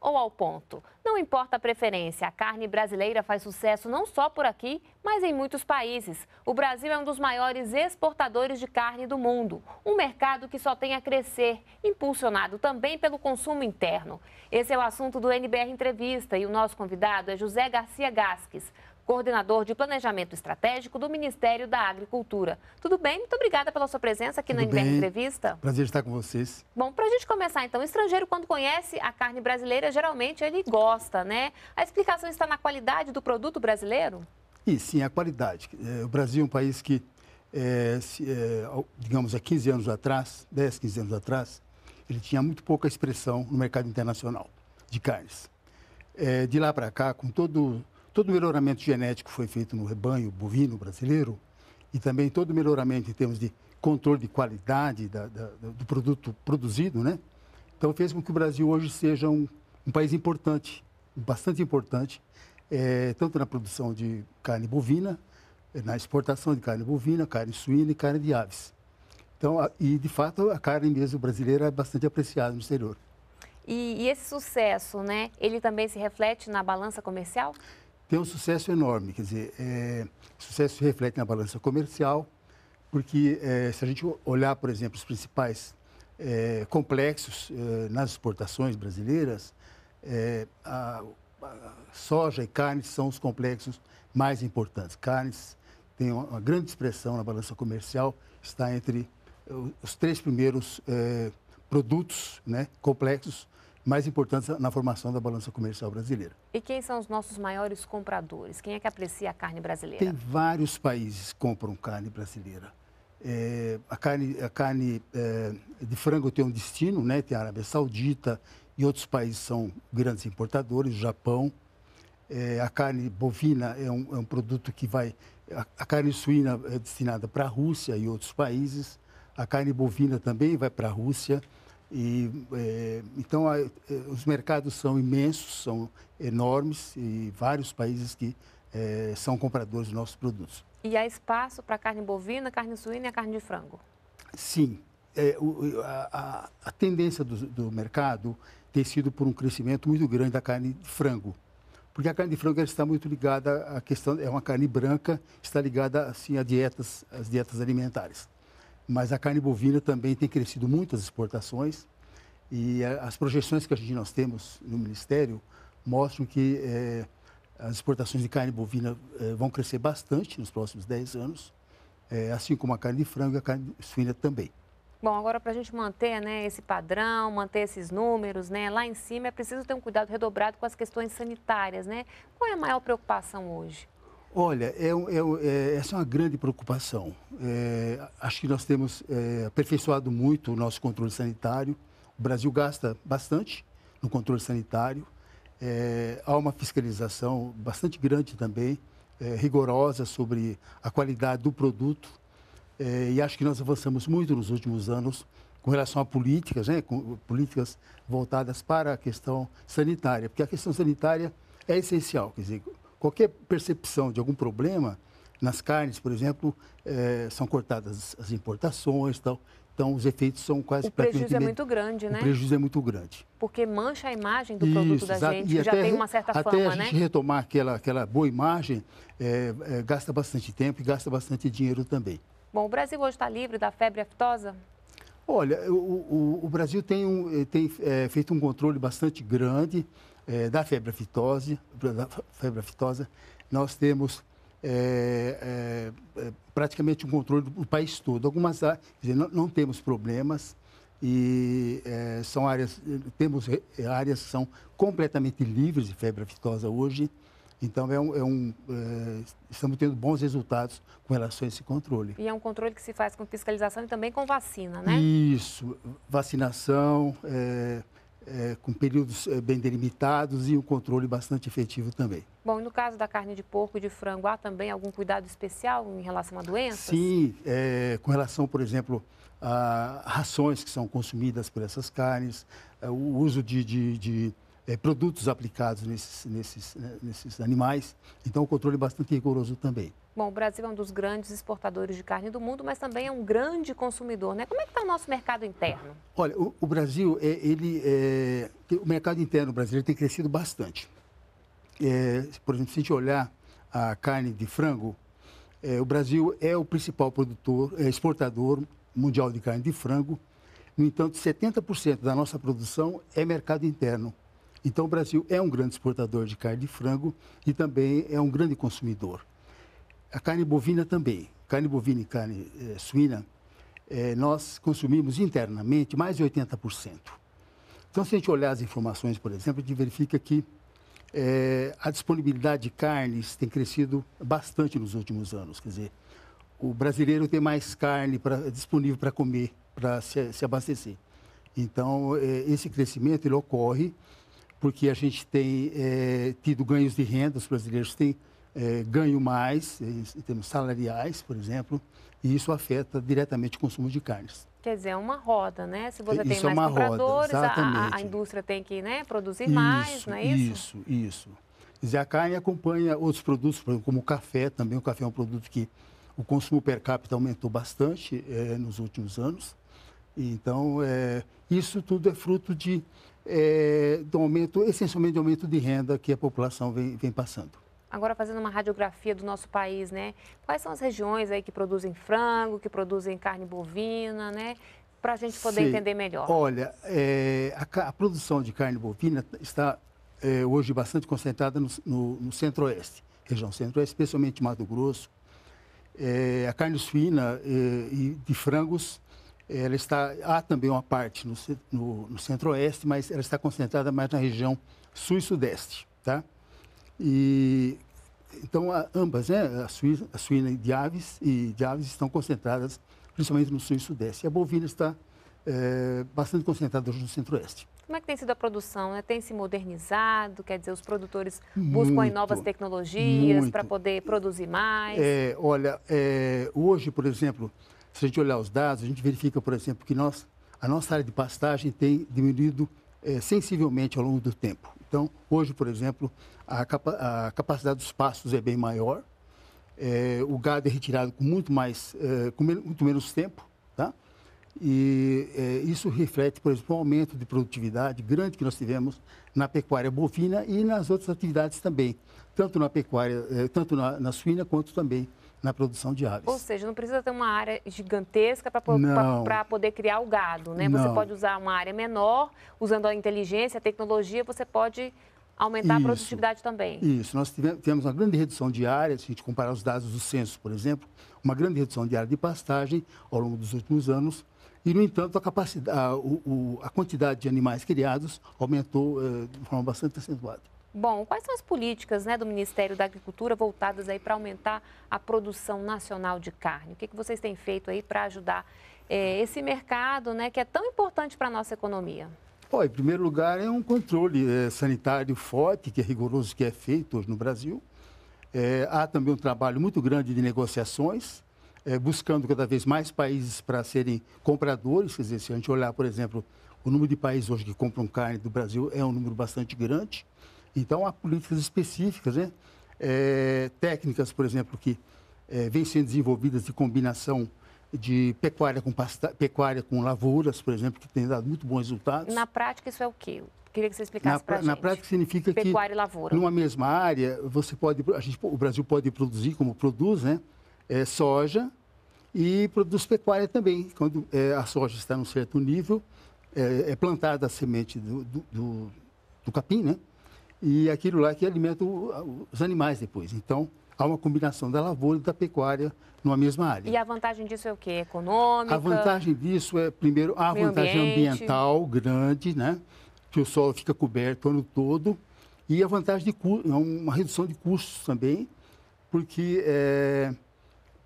ou ao ponto. Não importa a preferência, a carne brasileira faz sucesso não só por aqui, mas em muitos países. O Brasil é um dos maiores exportadores de carne do mundo, um mercado que só tem a crescer, impulsionado também pelo consumo interno. Esse é o assunto do NBR Entrevista e o nosso convidado é José Garcia Gasques coordenador de Planejamento Estratégico do Ministério da Agricultura. Tudo bem? Muito obrigada pela sua presença aqui Tudo na Inverno Entrevista. Prazer estar com vocês. Bom, para a gente começar então, o estrangeiro quando conhece a carne brasileira, geralmente ele gosta, né? A explicação está na qualidade do produto brasileiro? E sim, a qualidade. É, o Brasil é um país que, é, se, é, digamos, há 15 anos atrás, 10, 15 anos atrás, ele tinha muito pouca expressão no mercado internacional de carnes. É, de lá para cá, com todo Todo o melhoramento genético foi feito no rebanho bovino brasileiro e também todo o melhoramento em termos de controle de qualidade da, da, do produto produzido, né? Então fez com que o Brasil hoje seja um, um país importante, bastante importante, é, tanto na produção de carne bovina, é, na exportação de carne bovina, carne suína e carne de aves. Então, a, e de fato a carne mesmo brasileira é bastante apreciada no exterior. E, e esse sucesso, né? Ele também se reflete na balança comercial? tem um sucesso enorme. Quer dizer, é, sucesso se reflete na balança comercial, porque é, se a gente olhar, por exemplo, os principais é, complexos é, nas exportações brasileiras, é, a, a soja e carnes são os complexos mais importantes. Carnes tem uma grande expressão na balança comercial, está entre é, os três primeiros produtos né, complexos mais importância na formação da balança comercial brasileira. E quem são os nossos maiores compradores? Quem é que aprecia a carne brasileira? Tem vários países que compram carne brasileira. É, a carne, a carne é, de frango tem um destino, né? tem a Arábia Saudita e outros países são grandes importadores, o Japão. É, a carne bovina é um, é um produto que vai. A, a, carne suína é destinada para a Rússia e outros países. A carne bovina também vai para a Rússia. E, é, então, a, eh, os mercados são imensos, são enormes e vários países que é, são compradores dos nossos produtos. E há espaço para carne bovina, carne suína e carne de frango? Sim. É, o, a, a, tendência do, do, mercado tem sido por um crescimento muito grande da carne de frango. Porque a carne de frango está muito ligada à questão, é uma carne branca, está ligada assim, a dietas, às dietas alimentares mas a carne bovina também tem crescido muito as exportações e eh, as projeções que a gente nós temos no Ministério mostram que é, as exportações de carne bovina é, vão crescer bastante nos próximos 10 anos, é, assim como a carne de frango e a carne suína também. Bom, agora para a gente manter né, esse padrão, manter esses números né, lá em cima, é preciso ter um cuidado redobrado com as questões sanitárias. Né? Qual é a maior preocupação hoje? Olha, é, é, é, essa é uma grande preocupação. É, acho que nós temos é, aperfeiçoado muito o nosso controle sanitário. O Brasil gasta bastante no controle sanitário. É, há uma fiscalização bastante grande também, rigorosa sobre a qualidade do produto. e acho que nós avançamos muito nos últimos anos com relação a políticas, né, com, políticas voltadas para a questão sanitária, porque a questão sanitária é essencial. Quer dizer, qualquer percepção de algum problema, nas carnes, por exemplo, é, são cortadas as importações tal. Então, os efeitos são quase... O prejuízo é muito grande, né? O prejuízo é muito grande. Porque mancha a imagem do Isso, produto da exato. gente, e que até, já tem uma certa até fama, né? Até a gente né? retomar aquela, aquela boa imagem, é, é, gasta bastante tempo e gasta bastante dinheiro também. Bom, o Brasil hoje está livre da febre aftosa? Olha, o, o, o Brasil tem, um, tem feito um controle bastante grande é, da febre aftosa, da febre aftosa nós temos é, é, praticamente um controle do país todo. Algumas áreas, não, não, temos problemas e é, são áreas, temos áreas que são completamente livres de febre aftosa hoje. Então, é um, é um estamos tendo bons resultados com relação a esse controle. E é um controle que se faz com fiscalização e também com vacina, né? Isso, vacinação, é, com períodos é, bem delimitados e um controle bastante efetivo também. Bom, e no caso da carne de porco e de frango, há também algum cuidado especial em relação a doença? Sim, é, com relação, por exemplo, a rações que são consumidas por essas carnes, é, o uso de, de, de é, produtos aplicados nesses, nesses, né, nesses animais. Então, o controle é bastante rigoroso também. Bom, o Brasil é um dos grandes exportadores de carne do mundo, mas também é um grande consumidor, né? Como é que está o nosso mercado interno? Olha, o, o Brasil, é, ele, é, o mercado interno brasileiro tem crescido bastante. É, por exemplo, se a gente olhar a carne de frango, é, o Brasil é o principal produtor, é, exportador mundial de carne de frango. No entanto, 70% da nossa produção é mercado interno. Então, o Brasil é um grande exportador de carne de frango e também é um grande consumidor. A carne bovina também, carne bovina e carne eh, suína, eh, nós consumimos internamente mais de 80%. Então, se a gente olhar as informações, por exemplo, a gente verifica que eh, a disponibilidade de carnes tem crescido bastante nos últimos anos. Quer dizer, o brasileiro tem mais carne pra, disponível para comer, para se, se, abastecer. Então, esse crescimento ele ocorre porque a gente tem é, tido ganhos de renda, os brasileiros têm é, ganho mais, é, em termos salariais, por exemplo, e isso afeta diretamente o consumo de carnes. Quer dizer, é uma roda, né? Se você isso tem é mais é compradores, roda, a, a, indústria tem que né, produzir isso, mais, não é isso? Isso, isso. Quer dizer, a carne acompanha outros produtos, como o café também. O café é um produto que o consumo per capita aumentou bastante é, nos últimos anos. Então, é, isso tudo é fruto de é, do aumento, essencialmente do aumento de renda que a população vem, vem passando agora fazendo uma radiografia do nosso país, né? Quais são as regiões aí que produzem frango, que produzem carne bovina, né? Para a gente poder Sim. entender melhor. Olha, é, a, a, produção de carne bovina está é, hoje bastante concentrada no, no, no centro-oeste, região centro-oeste, especialmente Mato Grosso. É, a carne suína é, e de frangos ela está há também uma parte no, no, no centro-oeste, mas ela está concentrada mais na região sul e sudeste, tá? E então a, ambas, né, a suína, a suína de aves e de aves estão concentradas principalmente no sul e sudeste. E a bovina está é, bastante concentrada no centro-oeste. Como é que tem sido a produção? Né? Tem se modernizado? Quer dizer, os produtores buscam muito, novas tecnologias para poder produzir mais? É, olha, é, hoje, por exemplo, se a gente olhar os dados, a gente verifica, por exemplo, que nós, a nossa área de pastagem tem diminuído é, sensivelmente ao longo do tempo. Então, hoje, por exemplo, a, capa, a capacidade dos pastos é bem maior, é, o gado é retirado com muito, mais, é, com muito menos tempo, tá? E é, isso reflete, por exemplo, um aumento de produtividade grande que nós tivemos na pecuária bovina e nas outras atividades também, tanto na pecuária, é, tanto na, na suína quanto também na produção de aves. Ou seja, não precisa ter uma área gigantesca para poder criar o gado, né? Não. Você pode usar uma área menor, usando a inteligência, a tecnologia, você pode aumentar isso, a produtividade também. Isso, nós tivemos, uma grande redução de área, se a gente comparar os dados do censo, por exemplo, uma grande redução de área de pastagem ao longo dos últimos anos, e, no entanto, a, capacidade, a, o, a quantidade de animais criados aumentou eh, de forma bastante acentuada. Bom, quais são as políticas né, do Ministério da Agricultura voltadas aí para aumentar a produção nacional de carne? O que, que vocês têm feito aí para ajudar é, esse mercado né, que é tão importante para a nossa economia? Bom, em primeiro lugar, é um controle é, sanitário forte, que é rigoroso, que é feito hoje no Brasil. É, há também um trabalho muito grande de negociações, buscando cada vez mais países para serem compradores. Quer dizer, se a gente olhar, por exemplo, o número de países hoje que compram carne do Brasil é um número bastante grande. Então, há políticas específicas, né? É, técnicas, por exemplo, que é, vêm sendo desenvolvidas de combinação de pecuária com, pasta, pecuária com lavouras, por exemplo, que tem dado muito bons resultados. Na prática, isso é o quê? Queria que você explicasse para a gente. Na prática, significa pecuária que pecuária e lavoura. numa mesma área, você pode, a gente, o Brasil pode produzir, como produz, né? É, soja e produz pecuária também. Quando é, a soja está um certo nível, é, é plantada a semente do, do, do, do capim, né? e aquilo lá que alimenta os animais depois. Então, há uma combinação da lavoura e da pecuária numa mesma área. E a vantagem disso é o quê? Econômica? A vantagem disso é, primeiro, a vantagem ambiente. ambiental grande, né? Que o solo fica coberto o ano todo. E a vantagem de uma redução de custos também, porque, é,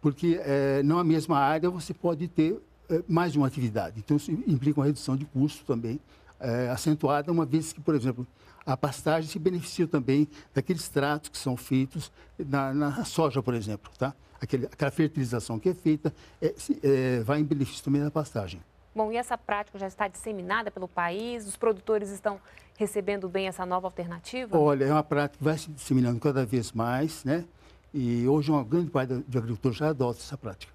porque é, não a mesma área você pode ter é, mais de uma atividade. Então, isso implica uma redução de custo também é, acentuada, uma vez que, por exemplo, a pastagem se beneficia também daqueles tratos que são feitos na, na soja, por exemplo. Tá? Aquele, aquela fertilização que é feita é, é, vai em benefício também da pastagem. Bom, e essa prática já está disseminada pelo país? Os produtores estão recebendo bem essa nova alternativa? Olha, é uma prática que vai se disseminando cada vez mais, né? E hoje uma grande parte de agricultores já adota essa prática.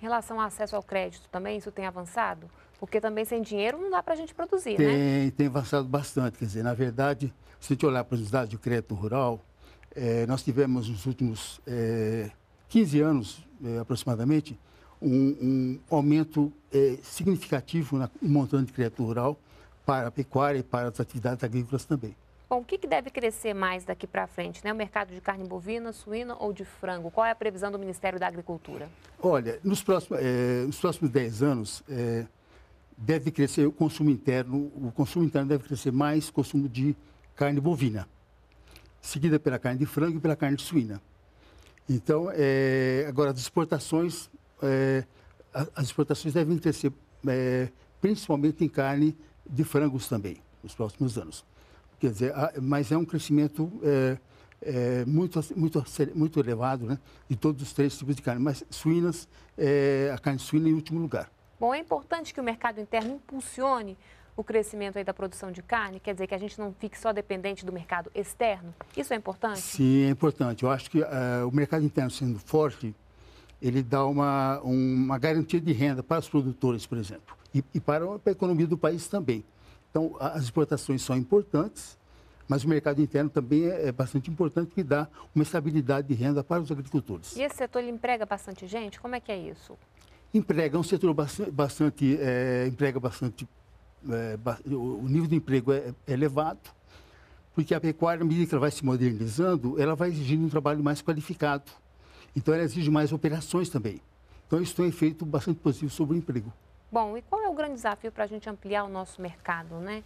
Em relação ao acesso ao crédito também, isso tem avançado? Porque também sem dinheiro não dá para a gente produzir, né? tem, né? Tem avançado bastante. Quer dizer, na verdade, se a gente olhar para os dados de crédito rural, eh, nós tivemos nos últimos 15 eh, anos, eh, aproximadamente, um, um aumento significativo na, no montante de crédito rural para a pecuária e para as atividades agrícolas também. Bom, o que, que deve crescer mais daqui para frente? Né? O mercado de carne bovina, suína ou de frango? Qual é a previsão do Ministério da Agricultura? Olha, nos próximos, nos próximos 10 anos, deve crescer o consumo interno, o consumo interno deve crescer mais consumo de carne bovina, seguida pela carne de frango e pela carne de suína. Então, é, agora as exportações, é, as exportações devem crescer é, principalmente em carne de frangos também, nos próximos anos. Quer dizer, a, mas é um crescimento é, é muito, muito, muito elevado né, de todos os três tipos de carne, mas suínas, é, a carne suína em último lugar. Bom, é importante que o mercado interno impulsione o crescimento aí da produção de carne? Quer dizer que a gente não fique só dependente do mercado externo? Isso é importante? Sim, é importante. Eu acho que uh, o mercado interno sendo forte, ele dá uma, uma garantia de renda para os produtores, por exemplo, e, e para a economia do país também. Então, as exportações são importantes, mas o mercado interno também é, é, bastante importante, que dá uma estabilidade de renda para os agricultores. E esse setor emprega bastante gente? Como é que é isso? Emprega, é um setor bastante, é, emprega bastante, é, o nível de emprego é, é elevado, porque a pecuária, à medida que ela vai se modernizando, ela vai exigindo um trabalho mais qualificado. Então, ela exige mais operações também. Então, isso tem um efeito bastante positivo sobre o emprego. Bom, e qual é o grande desafio para a gente ampliar o nosso mercado, né?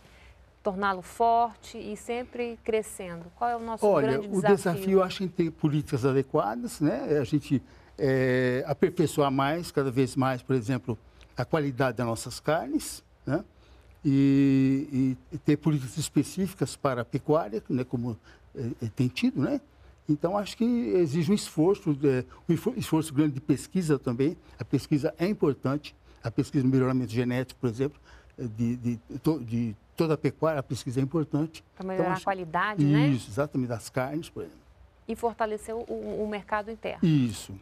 Torná-lo forte e sempre crescendo. Qual é o nosso Olha, grande desafio? Olha, o desafio, eu acho, em ter políticas adequadas, né? A gente é, aperfeiçoar mais, cada vez mais, por exemplo, a qualidade das nossas carnes, né? E, e, e, ter políticas específicas para a pecuária, né, como é, é tem tido, né? Então, acho que exige um esforço, é, um esforço grande de pesquisa também. A pesquisa é importante, a pesquisa de melhoramento genético, por exemplo, é, de, de, de toda a pecuária, a pesquisa é importante. Para então, melhorar então, acho... a qualidade, isso, né? Isso, exatamente, das carnes, por exemplo. E fortalecer o, o mercado interno. Isso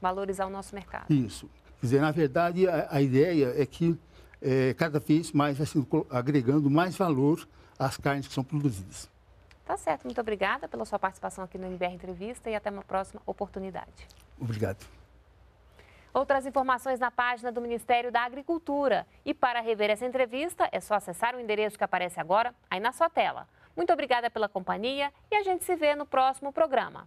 valorizar o nosso mercado. Isso. Quer dizer, na verdade, a, a ideia é que é, cada vez mais vai assim, agregando mais valor às carnes que são produzidas. Tá certo. Muito obrigada pela sua participação aqui no NBR Entrevista e até uma próxima oportunidade. Obrigado. Outras informações na página do Ministério da Agricultura. E para rever essa entrevista, é só acessar o endereço que aparece agora aí na sua tela. Muito obrigada pela companhia e a gente se vê no próximo programa.